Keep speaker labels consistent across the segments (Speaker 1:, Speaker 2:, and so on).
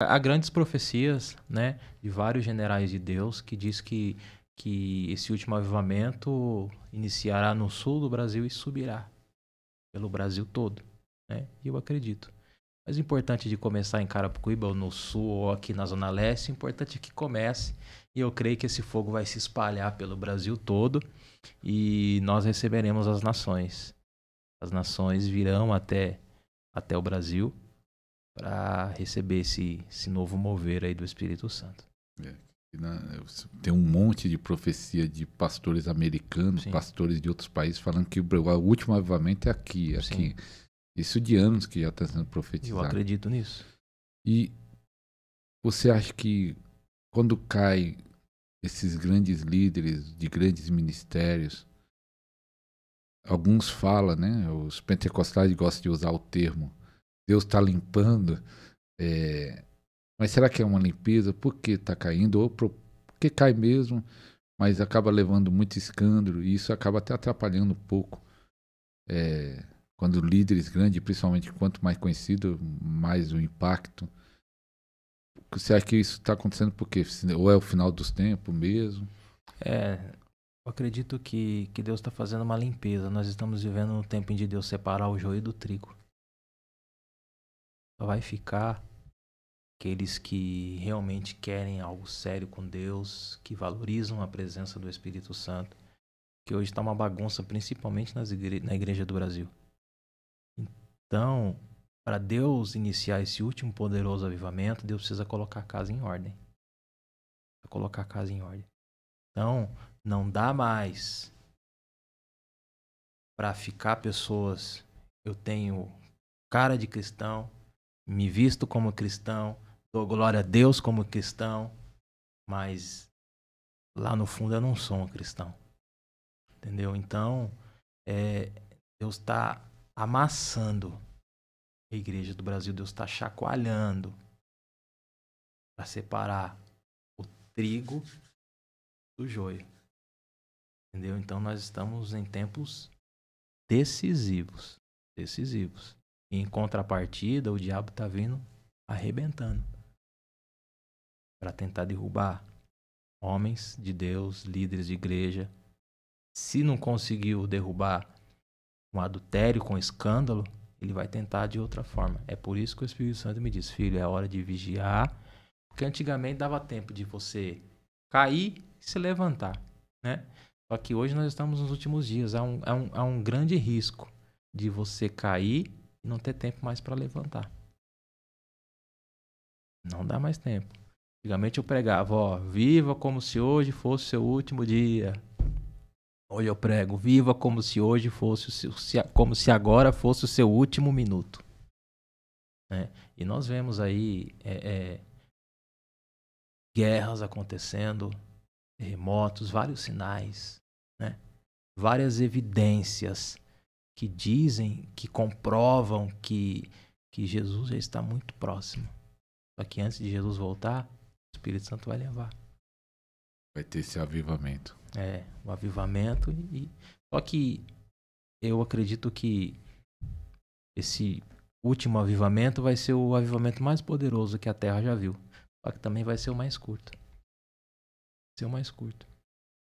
Speaker 1: Há grandes profecias, né, de vários generais de Deus que diz que que esse último avivamento iniciará no sul do Brasil e subirá pelo Brasil todo, né? E eu acredito. Mas o importante de começar em Carapicuíba ou no sul ou aqui na zona leste, o importante é que comece e eu creio que esse fogo vai se espalhar pelo Brasil todo e nós receberemos as nações. As nações virão até até o Brasil para receber esse, esse novo mover aí do Espírito Santo.
Speaker 2: É, na, tem um monte de profecia de pastores americanos, Sim. pastores de outros países falando que o último avivamento é aqui, é aqui. Isso de anos que já está sendo profetizado. Eu acredito nisso. E você acha que quando cai esses grandes líderes de grandes ministérios, alguns falam, né? Os pentecostais gostam de usar o termo Deus está limpando. É, mas será que é uma limpeza? Por que está caindo? Ou por, porque cai mesmo, mas acaba levando muito escândalo e isso acaba até atrapalhando um pouco. É, quando líderes grandes, principalmente quanto mais conhecido, mais o impacto. Você acha que isso está acontecendo porque ou é o final dos tempos mesmo? É,
Speaker 1: eu acredito que, que Deus está fazendo uma limpeza. Nós estamos vivendo um tempo em que Deus separar o joio do trigo. Só vai ficar aqueles que realmente querem algo sério com Deus, que valorizam a presença do Espírito Santo, que hoje está uma bagunça, principalmente nas igre na igreja do Brasil. Então, para Deus iniciar esse último poderoso avivamento, Deus precisa colocar a casa em ordem. colocar a casa em ordem. Então, não dá mais para ficar pessoas. Eu tenho cara de cristão, me visto como cristão, dou glória a Deus como cristão, mas lá no fundo eu não sou um cristão. Entendeu? Então, é, Deus está amassando a igreja do Brasil, Deus está chacoalhando para separar o trigo do joio. Entendeu? Então nós estamos em tempos decisivos, decisivos. Em contrapartida, o diabo tá vindo arrebentando para tentar derrubar homens de Deus, líderes de igreja. Se não conseguiu derrubar um adultério com escândalo, ele vai tentar de outra forma. É por isso que o Espírito Santo me diz, filho, é hora de vigiar, porque antigamente dava tempo de você cair e se levantar, né? Só que hoje nós estamos nos últimos dias, há um, há um, há um grande risco de você cair e não ter tempo mais para levantar. Não dá mais tempo. Antigamente eu pregava, ó, viva como se hoje fosse seu último dia. Hoje eu prego, viva como se hoje fosse, seu, se, como se agora fosse o seu último minuto. Né? E nós vemos aí é, é, guerras acontecendo, terremotos, vários sinais, né? várias evidências que dizem, que comprovam que, que Jesus já está muito próximo. Só que antes de Jesus voltar, o Espírito Santo vai levar. Vai ter esse avivamento. É, o avivamento. E... Só que eu acredito que esse último avivamento vai ser o avivamento mais poderoso que a Terra já viu. Só que também vai ser o mais curto. Vai ser o mais curto.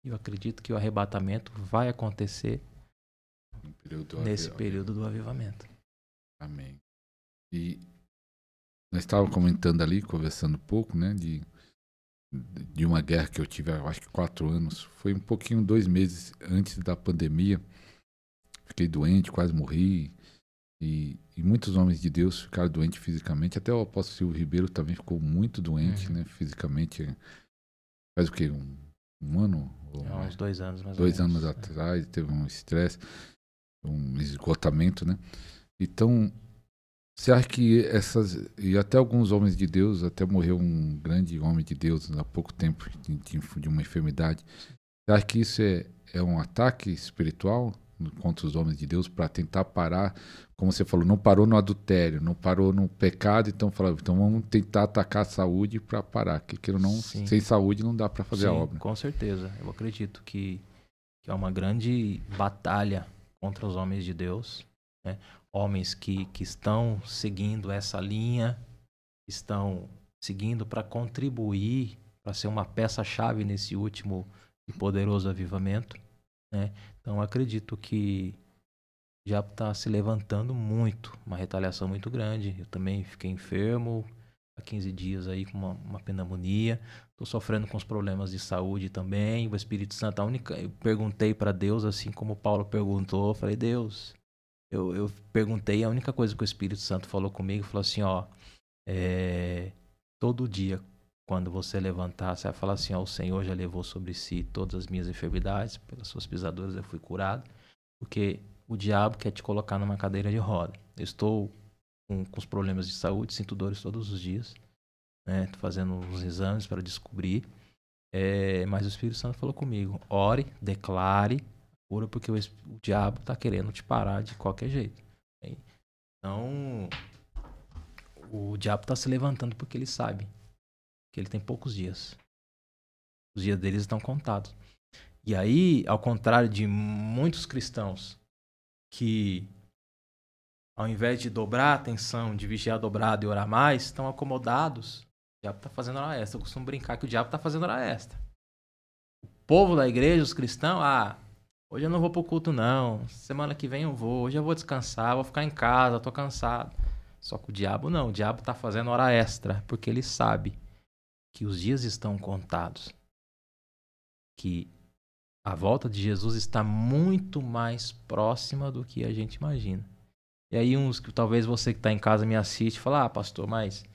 Speaker 1: Eu acredito que o arrebatamento vai acontecer período nesse período do
Speaker 2: avivamento. Amém. E nós estávamos comentando ali, conversando um pouco, né, de, de uma guerra que eu tive, eu acho que quatro anos. Foi um pouquinho, dois meses antes da pandemia. Fiquei doente, quase morri. E, e muitos homens de Deus ficaram doentes fisicamente. Até o apóstolo Silvio Ribeiro também ficou muito doente, uhum. né, fisicamente. Faz o quê? Um, um ano? Ou é, uns dois anos mais Dois anos é. atrás, teve um estresse um esgotamento, né? Então, você acha que essas. E até alguns homens de Deus, até morreu um grande homem de Deus há pouco tempo de, de uma enfermidade. Você acha que isso é, é um ataque espiritual contra os homens de Deus para tentar parar? Como você falou, não parou no adultério, não parou no pecado, então falou, então vamos tentar atacar a saúde para parar. Que queira não, Sim. sem saúde não dá para fazer Sim, a obra.
Speaker 1: Com certeza, eu acredito que, que é uma grande batalha contra os homens de Deus, né? homens que, que estão seguindo essa linha, estão seguindo para contribuir, para ser uma peça-chave nesse último e poderoso avivamento. Né? Então, acredito que já está se levantando muito, uma retaliação muito grande. Eu também fiquei enfermo, há 15 dias aí com uma, uma pneumonia. Estou sofrendo com os problemas de saúde também. O Espírito Santo, a única. Eu perguntei para Deus, assim como Paulo perguntou. Falei, Deus, eu, eu perguntei. A única coisa que o Espírito Santo falou comigo, falou assim: ó, é, todo dia. Quando você levantar, você vai falar assim: ó, o Senhor já levou sobre si todas as minhas enfermidades, pelas suas pisaduras eu fui curado, porque o diabo quer te colocar numa cadeira de roda. Eu estou com, com os problemas de saúde, sinto dores todos os dias, né? Tô fazendo uns exames para descobrir. É, mas o Espírito Santo falou comigo: ore, declare cura, porque o, o diabo está querendo te parar de qualquer jeito. Então, o diabo está se levantando porque ele sabe que ele tem poucos dias. Os dias deles estão contados. E aí, ao contrário de muitos cristãos que ao invés de dobrar a atenção, de vigiar dobrado e orar mais, estão acomodados. O diabo está fazendo hora extra. Eu costumo brincar que o diabo está fazendo hora extra. O povo da igreja, os cristãos, ah, hoje eu não vou pro culto não, semana que vem eu vou, hoje eu vou descansar, vou ficar em casa, estou cansado. Só que o diabo não, o diabo está fazendo hora extra, porque ele sabe que os dias estão contados. Que a volta de Jesus está muito mais próxima do que a gente imagina. E aí uns que talvez você que está em casa me assiste fala, ah, pastor, mas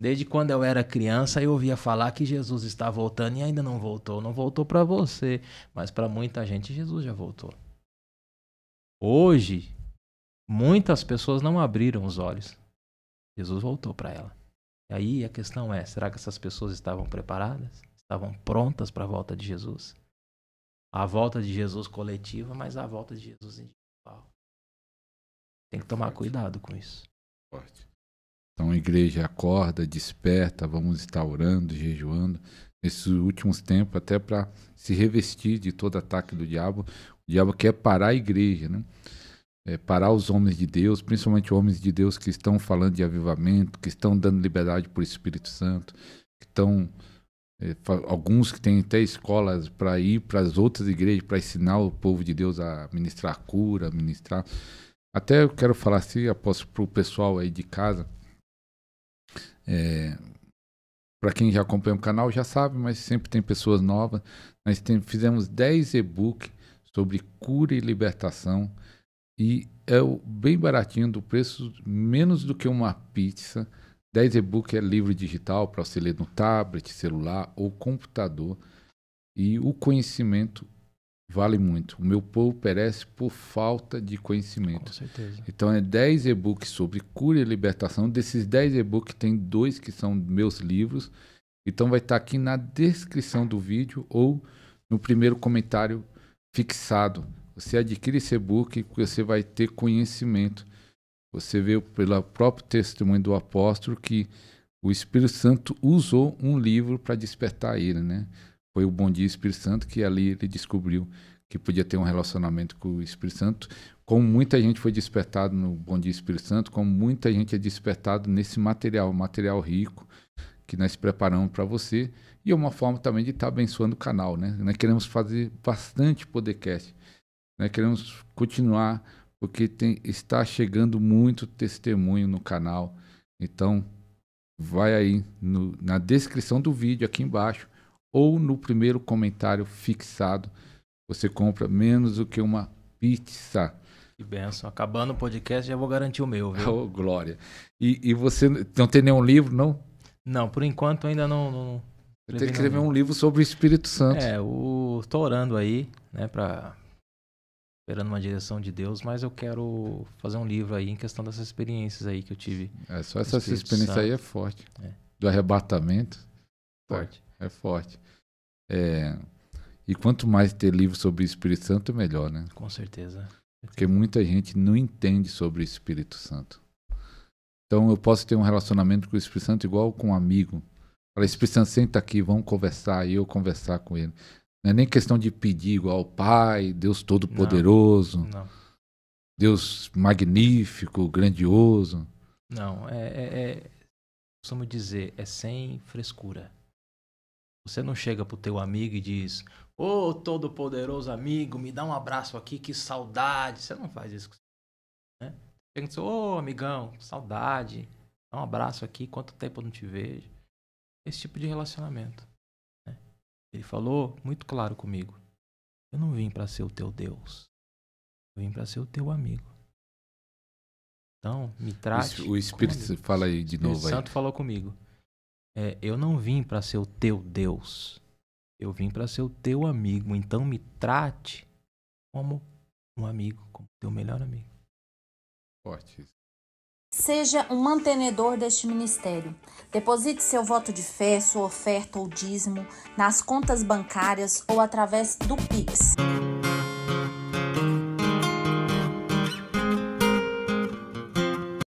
Speaker 1: desde quando eu era criança eu ouvia falar que Jesus está voltando e ainda não voltou. Não voltou para você, mas para muita gente Jesus já voltou. Hoje, muitas pessoas não abriram os olhos. Jesus voltou para ela. E aí a questão é, será que essas pessoas estavam preparadas? Estavam prontas para a volta de Jesus? A volta de Jesus coletiva, mas a volta de Jesus individual. Tem que tomar cuidado com isso. Forte.
Speaker 2: Então a igreja acorda, desperta, vamos estar orando, jejuando. Nesses últimos tempos, até para se revestir de todo ataque do diabo. O diabo quer parar a igreja, né? É, parar os homens de Deus, principalmente homens de Deus que estão falando de avivamento, que estão dando liberdade para o Espírito Santo, que estão é, alguns que têm até escolas para ir para as outras igrejas para ensinar o povo de Deus a ministrar cura, ministrar até eu quero falar assim, aposto para o pessoal aí de casa. É, para quem já acompanha o canal já sabe, mas sempre tem pessoas novas. Nós tem, fizemos 10 e-book sobre cura e libertação e é o, bem baratinho do preço, menos do que uma pizza. 10 e-book é livro digital para você ler no tablet, celular ou computador. E o conhecimento vale muito. O meu povo perece por falta de conhecimento. Com certeza. Então, é 10 e-books sobre cura e libertação. Desses 10 e-books, tem dois que são meus livros. Então, vai estar tá aqui na descrição do vídeo ou no primeiro comentário fixado. Você adquire esse e-book porque você vai ter conhecimento. Você vê pelo próprio testemunho do apóstolo que o Espírito Santo usou um livro para despertar ele, né? Foi o Bom Dia Espírito Santo que ali ele descobriu que podia ter um relacionamento com o Espírito Santo. Como muita gente foi despertado no Bom Dia Espírito Santo, como muita gente é despertado nesse material, material rico que nós preparamos para você. E é uma forma também de estar tá abençoando o canal, né? Nós queremos fazer bastante podcast. Nós né? queremos continuar, porque tem, está chegando muito testemunho no canal. Então, vai aí no, na descrição do vídeo, aqui embaixo, ou no primeiro comentário fixado. Você compra menos do que uma pizza. Que
Speaker 1: benção. Acabando o podcast, já vou
Speaker 2: garantir o meu, viu? Oh, glória. E, e você não tem nenhum livro, não?
Speaker 1: Não, por enquanto ainda não. não tem que escrever um livro sobre o Espírito
Speaker 2: Santo. É, o tô orando aí,
Speaker 1: né, para esperando uma direção de Deus, mas eu quero fazer um livro aí em questão dessas experiências aí que eu tive. É, só essa experiência Santo. aí é forte. É.
Speaker 2: Do arrebatamento. Forte. É forte. É, e quanto mais ter livro sobre o Espírito Santo, melhor, né? Com certeza. Porque muita gente não entende sobre o Espírito Santo. Então eu posso ter um relacionamento com o Espírito Santo igual com um amigo. Fala, Espírito Santo, senta aqui, vamos conversar, e eu conversar com ele. Não é nem questão de pedir igual ao Pai, Deus Todo-Poderoso, Deus magnífico, grandioso.
Speaker 1: Não, é, é, é, costumo dizer, é sem frescura. Você não chega pro teu amigo e diz: Ô oh, todo poderoso amigo, me dá um abraço aqui, que saudade. Você não faz isso. Né? Chega e diz: Ô oh, amigão, saudade. Dá um abraço aqui, quanto tempo eu não te vejo. Esse tipo de relacionamento. Né? Ele falou muito claro comigo: Eu não vim para ser o teu Deus. Eu vim para ser o teu amigo. Então, me trate. O Espírito, fala aí de novo. O Espírito novo Santo aí. falou comigo é, eu não vim para ser o teu Deus. Eu vim para ser o teu amigo. Então me trate como um amigo, como teu melhor amigo. Forte.
Speaker 2: Seja um mantenedor deste ministério. Deposite seu voto de fé, sua oferta ou dízimo nas contas bancárias ou através do Pix.